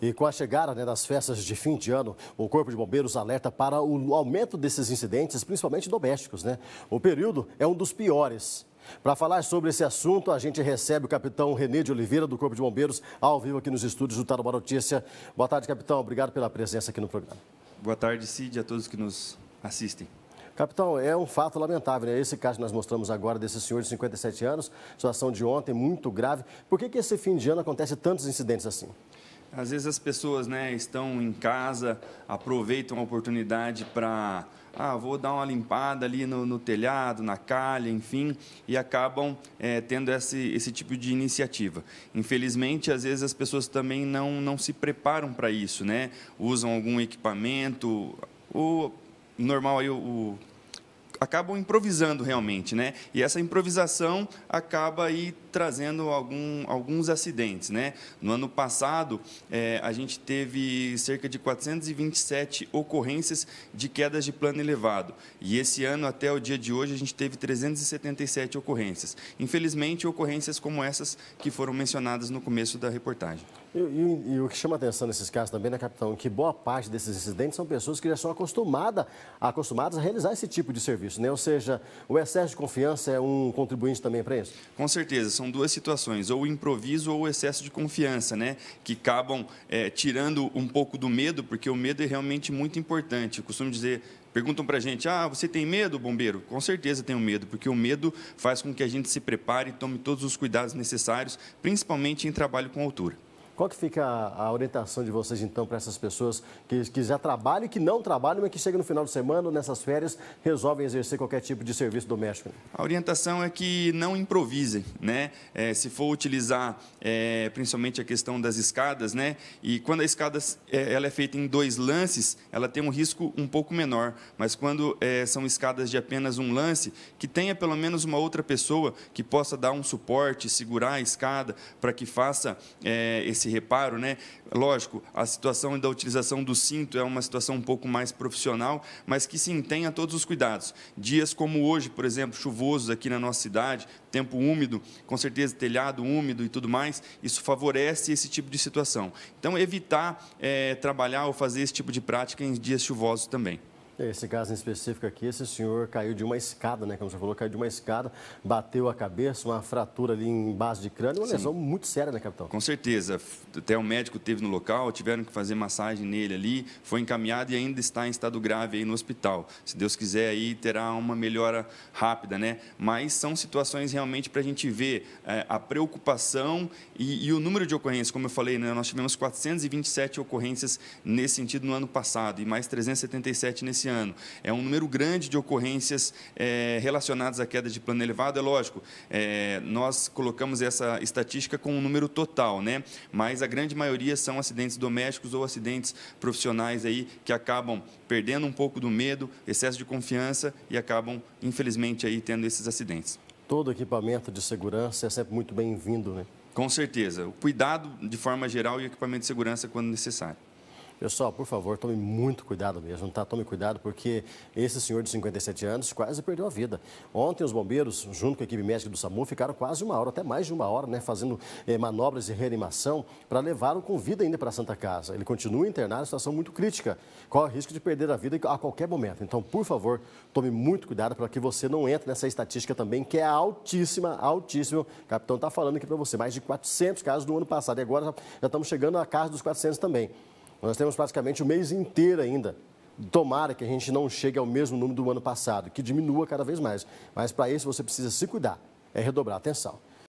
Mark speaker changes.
Speaker 1: E com a chegada né, das festas de fim de ano, o Corpo de Bombeiros alerta para o aumento desses incidentes, principalmente domésticos. Né? O período é um dos piores. Para falar sobre esse assunto, a gente recebe o capitão Renê de Oliveira, do Corpo de Bombeiros, ao vivo aqui nos estúdios do Tarobá Notícia. Boa tarde, capitão. Obrigado pela presença aqui no programa.
Speaker 2: Boa tarde, Cid, a todos que nos assistem.
Speaker 1: Capitão, é um fato lamentável, né? Esse caso que nós mostramos agora desse senhor de 57 anos, situação de ontem muito grave. Por que, que esse fim de ano acontece tantos incidentes assim?
Speaker 2: Às vezes as pessoas né, estão em casa, aproveitam a oportunidade para. Ah, vou dar uma limpada ali no, no, telhado, na calha, enfim, e acabam é, tendo esse, esse tipo de iniciativa. Infelizmente, às vezes as pessoas também não, não se preparam para isso, né? Usam algum equipamento, o normal aí, o, o acabam improvisando realmente, né? E essa improvisação acaba aí trazendo algum, alguns acidentes, né? No ano passado, é, a gente teve cerca de 427 ocorrências de quedas de plano elevado. E esse ano, até o dia de hoje, a gente teve 377 ocorrências. Infelizmente, ocorrências como essas que foram mencionadas no começo da reportagem.
Speaker 1: E, e, e o que chama atenção nesses casos também, né, capitão, é que boa parte desses incidentes são pessoas que já são acostumadas, acostumadas a realizar esse tipo de serviço isso, né? Ou seja, o excesso de confiança é um contribuinte também para isso?
Speaker 2: Com certeza, são duas situações, ou o improviso ou o excesso de confiança, né? Que acabam é, tirando um pouco do medo, porque o medo é realmente muito importante. Eu costumo dizer Perguntam para a gente: ah, você tem medo, bombeiro? Com certeza tenho medo, porque o medo faz com que a gente se prepare e tome todos os cuidados necessários, principalmente em trabalho com altura.
Speaker 1: Qual que fica a, a orientação de vocês, então, para essas pessoas que, que já trabalham e que não trabalham, mas que chegam no final de semana, nessas férias, resolvem exercer qualquer tipo de serviço doméstico?
Speaker 2: A orientação é que não improvisem, né? É, se for utilizar é, principalmente a questão das escadas, né? E quando a escada é, ela é feita em dois lances, ela tem um risco um pouco menor. Mas quando é, são escadas de apenas um lance, que tenha pelo menos uma outra pessoa que possa dar um suporte, segurar a escada para que faça é, esse esse reparo, né? Lógico, a situação da utilização do cinto é uma situação um pouco mais profissional, mas que se tenha todos os cuidados. Dias como hoje, por exemplo, chuvosos aqui na nossa cidade, tempo úmido, com certeza telhado úmido e tudo mais, isso favorece esse tipo de situação. Então, evitar é, trabalhar ou fazer esse tipo de prática em dias chuvosos também. Esse caso em específico
Speaker 1: aqui, esse senhor caiu de uma escada, né? Como você falou, caiu de uma escada, bateu a cabeça, uma fratura ali em base de crânio, uma Sim. lesão muito séria, né, capitão?
Speaker 2: Com certeza. Até o médico teve no local, tiveram que fazer massagem nele ali, foi encaminhado e ainda está em estado grave aí no hospital. Se Deus quiser aí, terá uma melhora rápida, né? Mas são situações realmente para a gente ver é, a preocupação e, e, o número de ocorrências. Como eu falei, né? Nós tivemos 427 ocorrências nesse sentido no ano passado e mais 377 nesse ano. É um número grande de ocorrências é, relacionadas à queda de plano elevado, é lógico. É, nós colocamos essa estatística com um número total, né? mas a grande maioria são acidentes domésticos ou acidentes profissionais aí que acabam perdendo um pouco do medo, excesso de confiança e acabam, infelizmente, aí tendo esses acidentes. Todo equipamento de segurança é sempre muito bem-vindo, né? Com certeza. O cuidado, de forma geral, e o equipamento de segurança quando necessário.
Speaker 1: Pessoal, por favor, tome muito cuidado mesmo, tá? Tome cuidado, porque esse senhor de 57 anos quase perdeu a vida. Ontem, os bombeiros, junto com a equipe médica do SAMU, ficaram quase uma hora, até mais de uma hora, né? Fazendo eh, manobras de reanimação para levá-lo com vida ainda para a Santa Casa. Ele continua internado em situação muito crítica. Corre risco de perder a vida a qualquer momento. Então, por favor, tome muito cuidado para que você não entre nessa estatística também, que é altíssima, altíssima. O capitão está falando aqui para você, mais de 400 casos no ano passado. E agora já estamos chegando à casa dos 400 também. Nós temos praticamente o mês inteiro ainda. Tomara que a gente não chegue ao mesmo número do ano passado, que diminua cada vez mais. Mas para isso você precisa se cuidar, é redobrar a atenção.